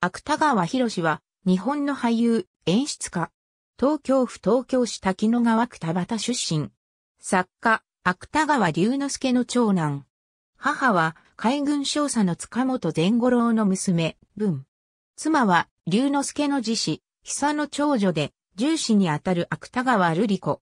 芥川博は、日本の俳優、演出家。東京府東京市滝野川区田端出身。作家、芥川龍之介の長男。母は、海軍少佐の塚本善五郎の娘、文。妻は、龍之介の次子、久の長女で、重視にあたる芥川瑠璃子。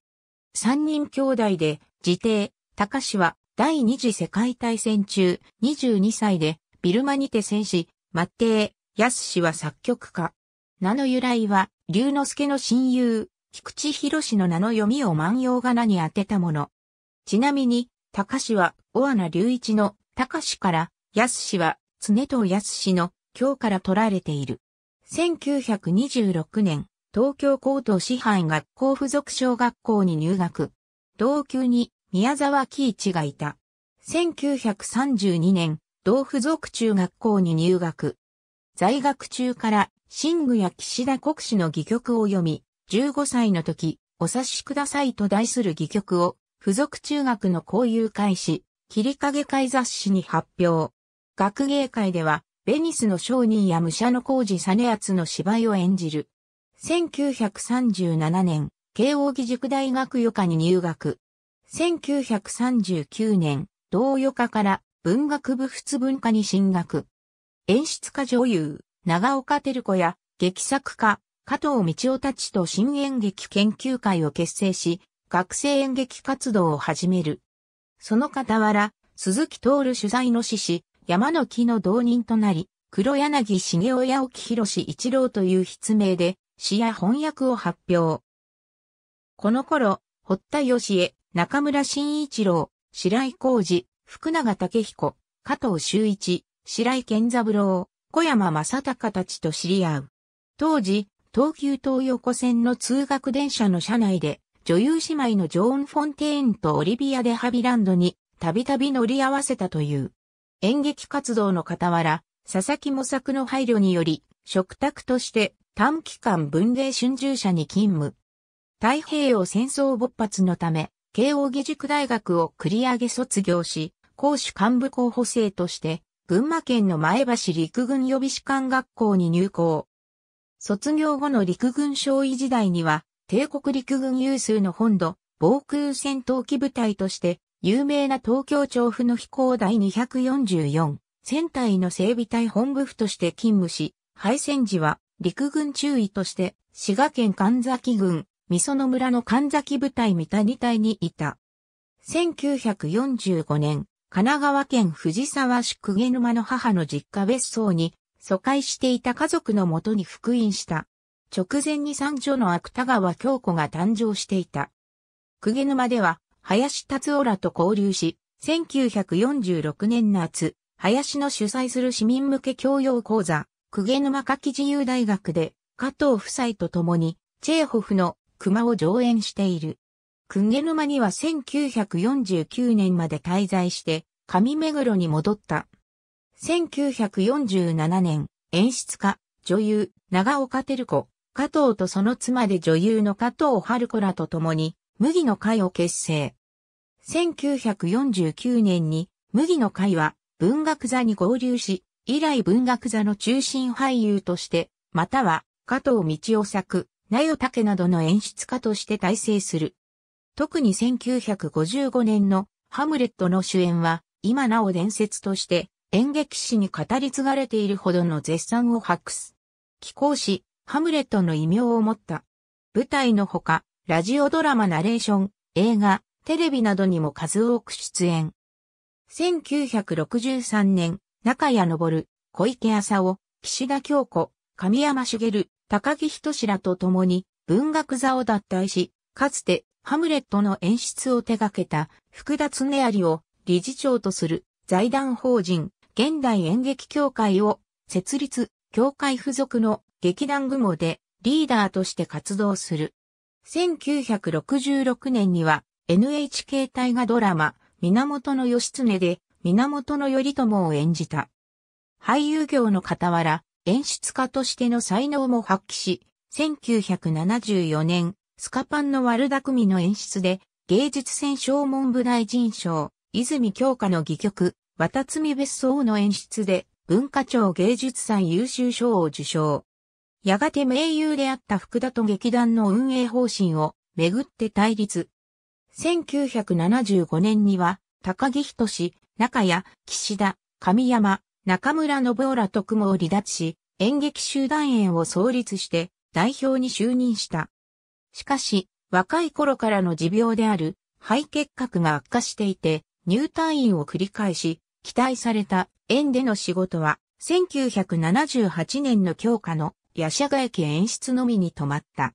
三人兄弟で、自邸、高氏は、第二次世界大戦中、22歳で、ビルマにて戦死、末帝、安氏は作曲家。名の由来は、龍之介の親友、菊池博の名の読みを万葉仮名に当てたもの。ちなみに、高氏は、小穴隆一の高氏から、安氏は、常藤安氏の今日から取られている。1926年、東京高等師範学校附属小学校に入学。同級に宮沢喜一がいた。1932年、同附属中学校に入学。在学中から、具や岸田国史の戯曲を読み、15歳の時、お察しくださいと題する戯曲を、付属中学の交友会誌、霧影会雑誌に発表。学芸会では、ベニスの商人や武者の工事サネアツの芝居を演じる。1937年、慶応義塾大学予科に入学。1939年、同予科から文学部仏文科に進学。演出家女優、長岡照子や劇作家、加藤道夫たちと新演劇研究会を結成し、学生演劇活動を始める。その傍ら、鈴木徹主催の獅子、山の木の同人となり、黒柳茂雄や沖博一郎という筆名で、詩や翻訳を発表。この頃、堀田義恵、中村慎一郎、白井浩二、福永武彦、加藤修一、白井健三郎、小山正隆たちと知り合う。当時、東急東横線の通学電車の車内で、女優姉妹のジョーン・フォンテーンとオリビア・デ・ハビランドに、たびたび乗り合わせたという。演劇活動の傍ら、佐々木模索の配慮により、食卓として短期間文芸春秋社に勤務。太平洋戦争勃発のため、慶応義塾大学を繰り上げ卒業し、公主幹部候補生として、群馬県の前橋陸軍予備士官学校に入校。卒業後の陸軍少尉時代には、帝国陸軍有数の本土、防空戦闘機部隊として、有名な東京調布の飛行第244、戦隊の整備隊本部府として勤務し、敗戦時は陸軍中尉として、滋賀県神崎郡、美園村の神崎部隊三谷隊にいた。1945年、神奈川県藤沢市鵠沼の母の実家別荘に疎開していた家族のもとに復員した。直前に三女の芥川京子が誕生していた。鵠沼では、林達夫らと交流し、1946年夏、林の主催する市民向け教養講座、鵠沼夏季自由大学で、加藤夫妻と共に、チェーホフの熊を上演している。くんげ沼には1949年まで滞在して、上目黒に戻った。1947年、演出家、女優、長岡照子、加藤とその妻で女優の加藤春子らと共に、麦の会を結成。1949年に、麦の会は、文学座に合流し、以来文学座の中心俳優として、または、加藤道夫作、名代竹などの演出家として大成する。特に1955年のハムレットの主演は、今なお伝説として演劇史に語り継がれているほどの絶賛を発す。気候師、ハムレットの異名を持った。舞台のほか、ラジオドラマナレーション、映画、テレビなどにも数多く出演。1963年、中谷昇、小池浅尾、岸田京子、神山茂、高木仁らと共に文学座を脱退し、かつてハムレットの演出を手掛けた福田恒有を理事長とする財団法人現代演劇協会を設立、協会付属の劇団雲でリーダーとして活動する。1966年には NHK 大河ドラマ源義経で源頼朝を演じた。俳優業の傍ら演出家としての才能も発揮し、1974年スカパンの悪巧みの演出で、芸術戦奨文部大臣賞、泉京香の戯曲、渡積別荘の演出で、文化庁芸術祭優秀賞を受賞。やがて盟友であった福田と劇団の運営方針をめぐって対立。1975年には、高木仁志、中谷、岸田、神山、中村信夫らと雲を離脱し、演劇集団演を創立して代表に就任した。しかし、若い頃からの持病である肺結核が悪化していて、入退院を繰り返し、期待された園での仕事は、1978年の強化の夜叉ヶ駅演出のみに止まった。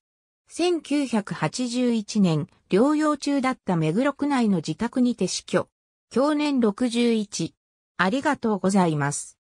1981年、療養中だった目黒区内の自宅にて死去。去年61。ありがとうございます。